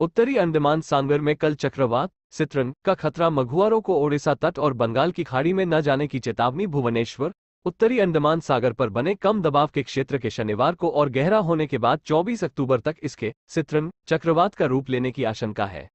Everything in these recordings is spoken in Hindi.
उत्तरी अंडमान सांगर में कल चक्रवात सित्रन का खतरा मघुआरों को ओडिशा तट और बंगाल की खाड़ी में न जाने की चेतावनी भुवनेश्वर उत्तरी अंडमान सागर पर बने कम दबाव के क्षेत्र के शनिवार को और गहरा होने के बाद 24 अक्टूबर तक इसके सित्रन चक्रवात का रूप लेने की आशंका है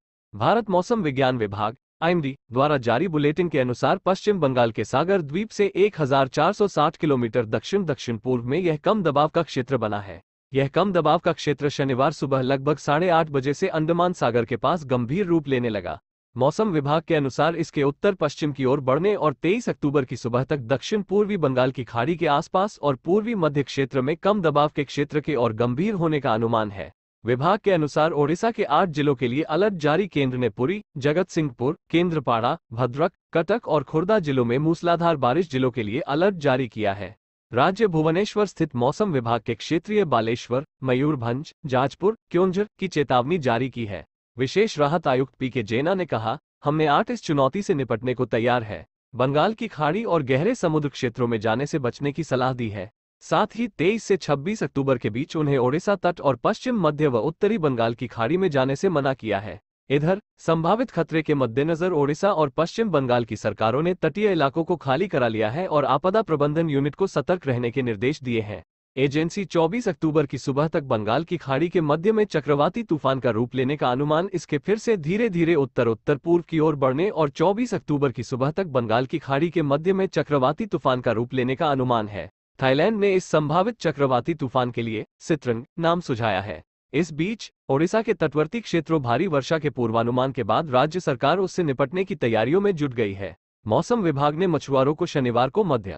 भारत मौसम विज्ञान विभाग आईएमडी द्वारा जारी बुलेटिन के अनुसार पश्चिम बंगाल के सागर द्वीप से 1460 किलोमीटर दक्षिण दक्षिण पूर्व में यह कम दबाव का क्षेत्र बना है यह कम दबाव का क्षेत्र शनिवार सुबह लगभग साढ़े आठ बजे से अंडमान सागर के पास गंभीर रूप लेने लगा मौसम विभाग के अनुसार इसके उत्तर पश्चिम की ओर बढ़ने और 23 अक्टूबर की सुबह तक दक्षिण पूर्वी बंगाल की खाड़ी के आसपास और पूर्वी मध्य क्षेत्र में कम दबाव के क्षेत्र के और गंभीर होने का अनुमान है विभाग के अनुसार ओडिशा के आठ जिलों के लिए अलर्ट जारी केंद्र ने पुरी जगत सिंहपुर केंद्रपाड़ा भद्रक कटक और खुर्दा जिलों में मूसलाधार बारिश जिलों के लिए अलर्ट जारी किया है राज्य भुवनेश्वर स्थित मौसम विभाग के क्षेत्रीय बालेश्वर मयूरभंज जाजपुर क्योंझर की चेतावनी जारी की है विशेष राहत आयुक्त पी के जेना ने कहा हमने आठ इस चुनौती से निपटने को तैयार है बंगाल की खाड़ी और गहरे समुद्र क्षेत्रों में जाने से बचने की सलाह दी है साथ ही 23 से 26 अक्टूबर के बीच उन्हें ओडिशा तट और पश्चिम मध्य व उत्तरी बंगाल की खाड़ी में जाने से मना किया है इधर संभावित खतरे के मद्देनजर ओडिशा और पश्चिम बंगाल की सरकारों ने तटीय इलाकों को खाली करा लिया है और आपदा प्रबंधन यूनिट को सतर्क रहने के निर्देश दिए हैं एजेंसी 24 अक्टूबर की सुबह तक बंगाल की खाड़ी के मध्य में चक्रवाती तूफान का रूप लेने का अनुमान इसके फिर से धीरे धीरे उत्तर उत्तर पूर्व की ओर बढ़ने और 24 अक्टूबर की सुबह तक बंगाल की खाड़ी के मध्य में चक्रवाती तूफान का रूप लेने का अनुमान है थाईलैंड ने इस संभावित चक्रवाती तूफान के लिए सित्रंग नाम सुझाया है इस बीच ओडिशा के तटवर्ती क्षेत्रों भारी वर्षा के पूर्वानुमान के बाद राज्य सरकार उससे निपटने की तैयारियों में जुट गई है मौसम विभाग ने मछुआरों को शनिवार को मध्य